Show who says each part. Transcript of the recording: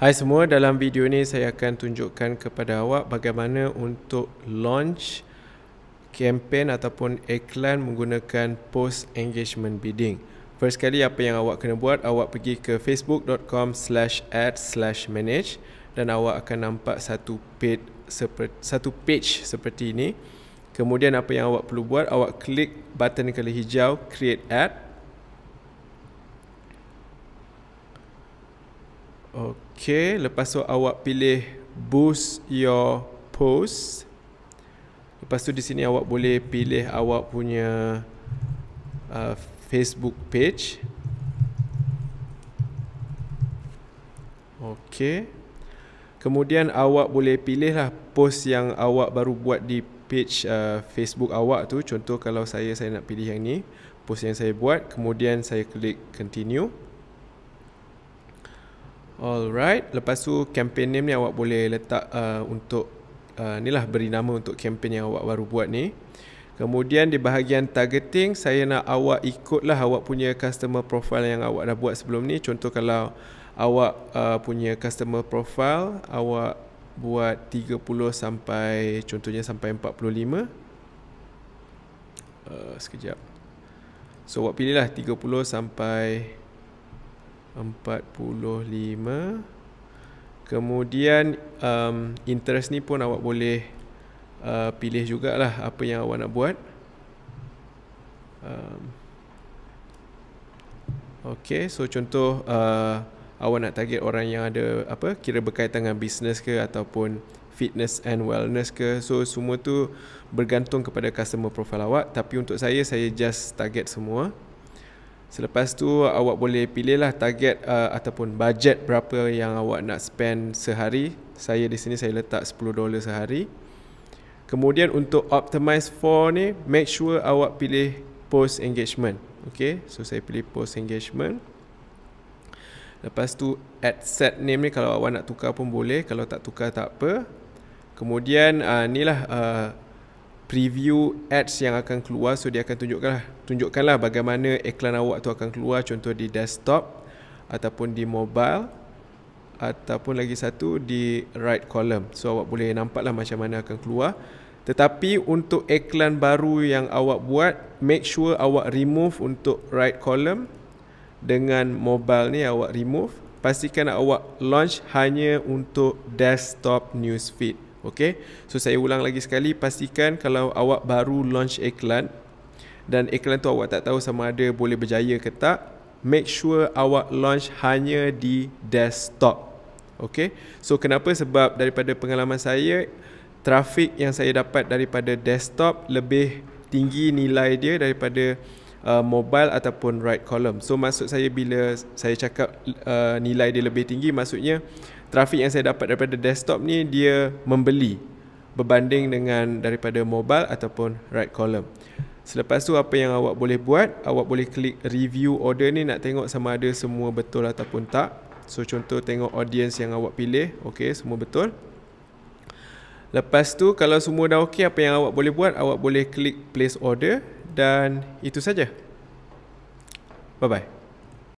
Speaker 1: Hai semua, dalam video ni saya akan tunjukkan kepada awak bagaimana untuk launch campaign ataupun iklan menggunakan post engagement bidding. First kali apa yang awak kena buat, awak pergi ke facebook.com slash ad slash manage dan awak akan nampak satu page, seperti, satu page seperti ini. Kemudian apa yang awak perlu buat, awak klik button kali hijau create ad Okey, lepas tu awak pilih boost your post. Lepas tu di sini awak boleh pilih awak punya uh, Facebook page. Okey, Kemudian awak boleh pilih lah post yang awak baru buat di page uh, Facebook awak tu. Contoh kalau saya saya nak pilih yang ni. Post yang saya buat. Kemudian saya klik continue. Alright, lepas tu campaign name ni awak boleh letak uh, untuk uh, ni lah beri nama untuk campaign yang awak baru buat ni. Kemudian di bahagian targeting, saya nak awak ikutlah awak punya customer profile yang awak dah buat sebelum ni. Contoh kalau awak uh, punya customer profile, awak buat 30 sampai contohnya sampai 45. Uh, sekejap. So awak pilihlah 30 sampai 45. 45 kemudian um, interest ni pun awak boleh uh, pilih jugalah apa yang awak nak buat um, ok so contoh uh, awak nak target orang yang ada apa kira berkaitan dengan business ke ataupun fitness and wellness ke so semua tu bergantung kepada customer profile awak tapi untuk saya saya just target semua Selepas tu awak boleh pilih lah target uh, ataupun budget berapa yang awak nak spend sehari. Saya di sini saya letak $10 sehari. Kemudian untuk optimize for ni, make sure awak pilih post engagement. Okay, so saya pilih post engagement. Lepas tu add set name ni kalau awak nak tukar pun boleh. Kalau tak tukar tak apa. Kemudian uh, ni lah uh, preview ads yang akan keluar so dia akan tunjukkanlah tunjukkanlah bagaimana iklan awak tu akan keluar contoh di desktop ataupun di mobile ataupun lagi satu di right column so awak boleh nampaklah macam mana akan keluar tetapi untuk iklan baru yang awak buat make sure awak remove untuk right column dengan mobile ni awak remove pastikan awak launch hanya untuk desktop newsfeed Okey. So saya ulang lagi sekali pastikan kalau awak baru launch iklan dan iklan tu awak tak tahu sama ada boleh berjaya ke tak, make sure awak launch hanya di desktop. Okey. So kenapa sebab daripada pengalaman saya trafik yang saya dapat daripada desktop lebih tinggi nilai dia daripada uh, mobile ataupun right column. So maksud saya bila saya cakap uh, nilai dia lebih tinggi maksudnya trafik yang saya dapat daripada desktop ni dia membeli berbanding dengan daripada mobile ataupun right column. Selepas tu apa yang awak boleh buat, awak boleh klik review order ni nak tengok sama ada semua betul ataupun tak. So contoh tengok audience yang awak pilih, okey semua betul. Lepas tu kalau semua dah okey apa yang awak boleh buat, awak boleh klik place order dan itu saja. Bye bye.